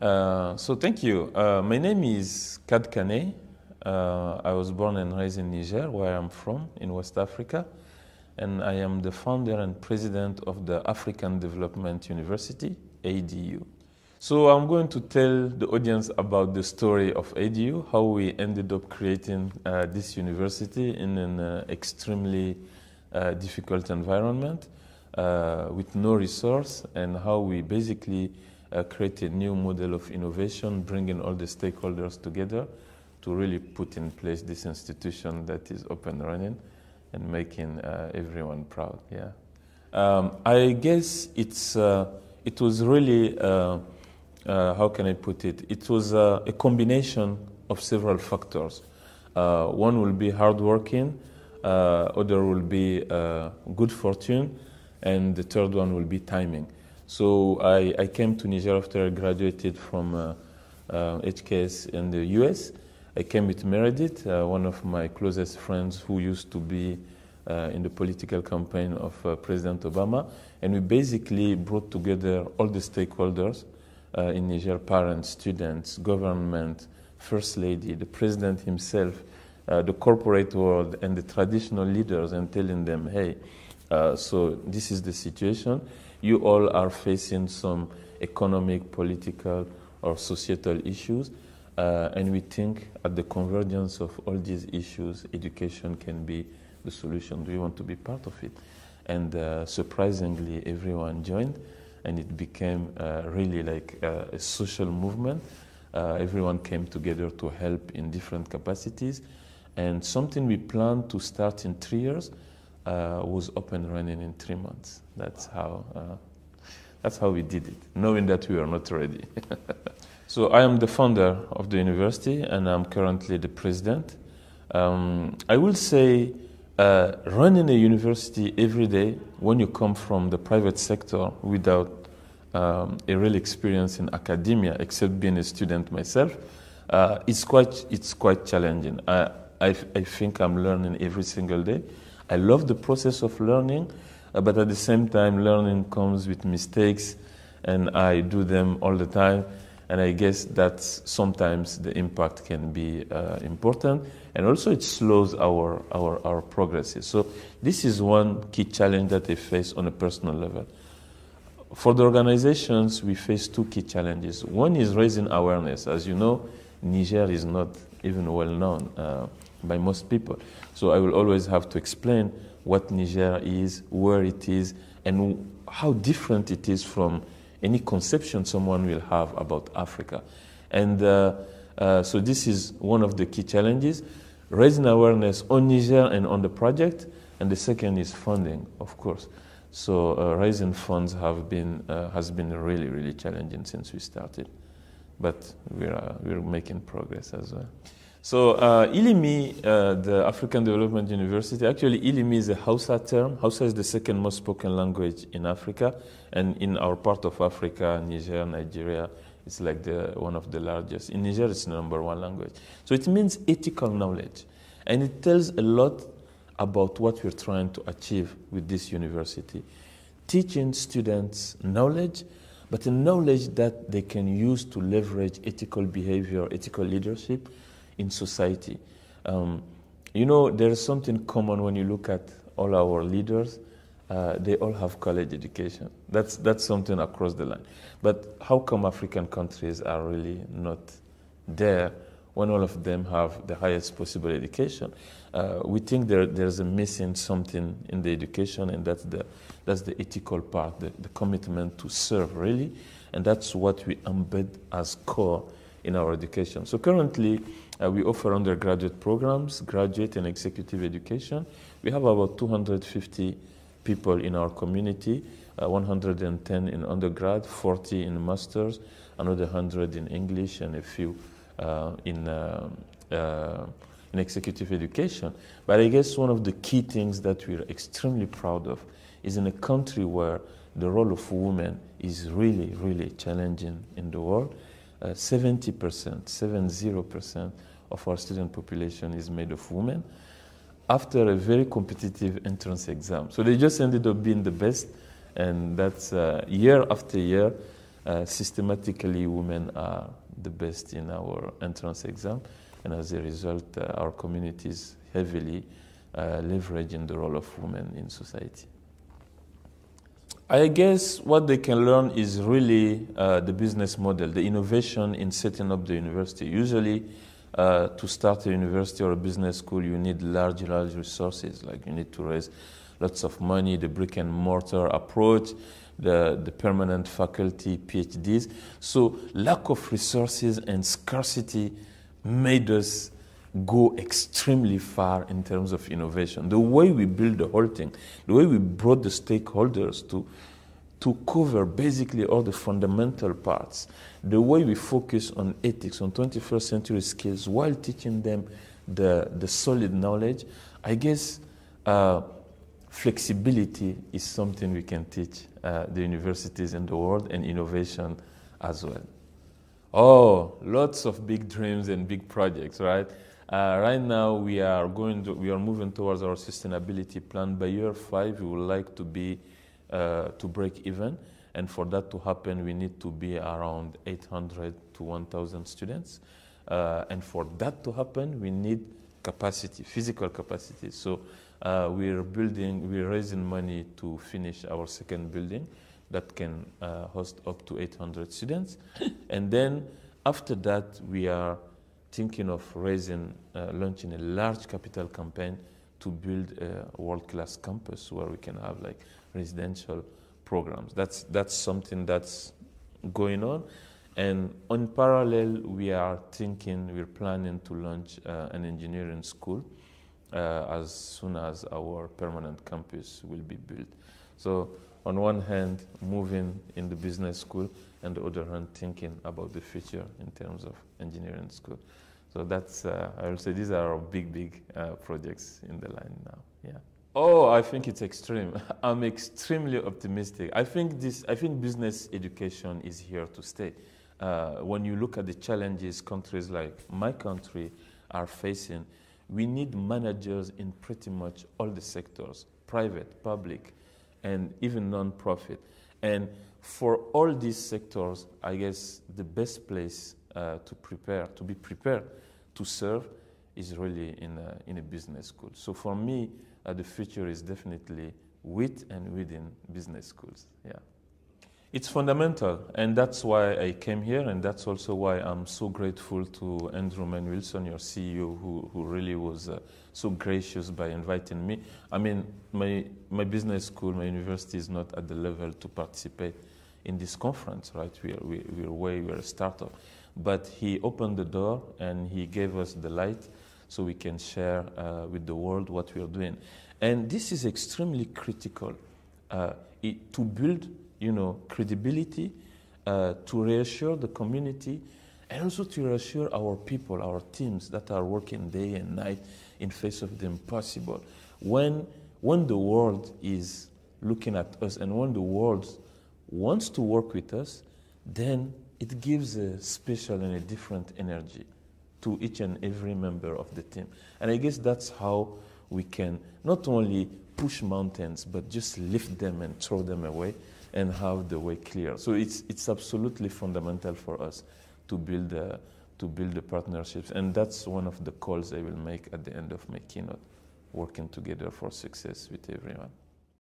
Uh, so thank you. Uh, my name is Kad Kane. Uh, I was born and raised in Niger, where I'm from, in West Africa, and I am the founder and president of the African Development University, ADU. So I'm going to tell the audience about the story of ADU, how we ended up creating uh, this university in an uh, extremely difficult environment with no resource, and how we basically uh, create a new model of innovation, bringing all the stakeholders together to really put in place this institution that is up and running and making uh, everyone proud. Yeah, um, I guess it's uh, it was really uh, uh, how can I put it? It was uh, a combination of several factors. one will be hardworking, other will be good fortune, and the third one will be timing. So I, I came to Niger after I graduated from uh, uh, HKS in the US. I came with Meredith, uh, one of my closest friends who used to be uh, in the political campaign of uh, President Obama. And we basically brought together all the stakeholders in Niger parents, students, government, First Lady, the President himself, uh, the corporate world and the traditional leaders and telling them, hey, uh, so this is the situation you all are facing some economic, political, or societal issues. Uh, and we think at the convergence of all these issues, education can be the solution. Do you want to be part of it? And uh, surprisingly, everyone joined, and it became uh, really like uh, a social movement. Uh, everyone came together to help in different capacities. And something we plan to start in three years uh, was up and running in three months. That's how uh, that's how we did it, knowing that we were not ready. so I am the founder of the university, and I'm currently the president. Um, I will say. Uh, running a university every day when you come from the private sector without um, a real experience in academia, except being a student myself, uh, it's quite it's quite challenging. I, I, I think I'm learning every single day. I love the process of learning, uh, but at the same time, learning comes with mistakes, and I do them all the time. And I guess that sometimes the impact can be uh, important, and also it slows our, our, our progress. So, this is one key challenge that they face on a personal level. For the organizations, we face two key challenges. One is raising awareness. As you know, Niger is not even well known. Uh, by most people. So I will always have to explain what Niger is, where it is, and how different it is from any conception someone will have about Africa. And uh, uh, so this is one of the key challenges raising awareness on Niger and on the project. And the second is funding, of course. So uh, raising funds have been, uh, has been really, really challenging since we started. But we're, we're making progress as well. So uh, ILIMI, uh, the African Development University, actually ILIMI is a Hausa term. Hausa is the second most spoken language in Africa, and in our part of Africa, Niger, Nigeria, it's like the, one of the largest. In Niger, it's number one language. So it means ethical knowledge, and it tells a lot about what we're trying to achieve with this university, teaching students knowledge, but a knowledge that they can use to leverage ethical behavior, ethical leadership in society. Um, you know, there is something common when you look at all our leaders. Uh, they all have college education. That's, that's something across the line. But how come African countries are really not there when all of them have the highest possible education? Uh, we think there, there's a missing something in the education, and that's the, that's the ethical part, the, the commitment to serve, really. And that's what we embed as core in our education. So currently, uh, we offer undergraduate programs, graduate and executive education. We have about 250 people in our community, uh, 110 in undergrad, 40 in masters, another 100 in English, and a few uh, in, um, uh, in executive education. But I guess one of the key things that we're extremely proud of is in a country where the role of women is really, really challenging in the world. 70%, uh, 70% of our student population is made of women after a very competitive entrance exam. So they just ended up being the best, and that's uh, year after year, uh, systematically, women are the best in our entrance exam, and as a result, uh, our communities heavily uh, leveraging the role of women in society. I guess what they can learn is really uh, the business model, the innovation in setting up the university. Usually, uh, to start a university or a business school, you need large, large resources. Like you need to raise lots of money, the brick and mortar approach, the, the permanent faculty, PhDs. So, lack of resources and scarcity made us go extremely far in terms of innovation. The way we built the whole thing, the way we brought the stakeholders to to cover basically all the fundamental parts, the way we focus on ethics on 21st century skills while teaching them the, the solid knowledge, I guess uh, flexibility is something we can teach uh, the universities in the world and innovation as well. Oh, lots of big dreams and big projects, right? Uh, right now, we are going to, we are moving towards our sustainability plan. By year five, we would like to be uh, to break even. And for that to happen, we need to be around 800 to 1,000 students. Uh, and for that to happen, we need capacity, physical capacity. So uh, we're building, we're raising money to finish our second building that can uh, host up to 800 students. and then after that, we are thinking of raising, uh, launching a large capital campaign to build a world-class campus where we can have like residential programs. That's, that's something that's going on. And on parallel, we are thinking, we're planning to launch uh, an engineering school uh, as soon as our permanent campus will be built. So, on one hand, moving in the business school, and the other hand, thinking about the future in terms of engineering school. So that's, uh, I will say, these are our big, big uh, projects in the line now. Yeah. Oh, I think it's extreme. I'm extremely optimistic. I think this. I think business education is here to stay. Uh, when you look at the challenges countries like my country are facing, we need managers in pretty much all the sectors, private, public, and even non-profit. And for all these sectors, I guess the best place uh, to prepare, to be prepared to serve, is really in a, in a business school. So for me, uh, the future is definitely with and within business schools. Yeah. It's fundamental, and that's why I came here, and that's also why I'm so grateful to Andrew Manuelson, Wilson, your CEO, who, who really was uh, so gracious by inviting me. I mean, my, my business school, my university is not at the level to participate in this conference, right? We are, we, we're way, we're a startup. But he opened the door and he gave us the light so we can share uh, with the world what we are doing. And this is extremely critical uh, it, to build, you know, credibility, uh, to reassure the community, and also to reassure our people, our teams that are working day and night in face of the impossible. When, when the world is looking at us and when the world wants to work with us, then it gives a special and a different energy to each and every member of the team. And I guess that's how we can not only push mountains, but just lift them and throw them away and have the way clear. So it's, it's absolutely fundamental for us to build, a, to build the partnerships. And that's one of the calls I will make at the end of my keynote working together for success with everyone.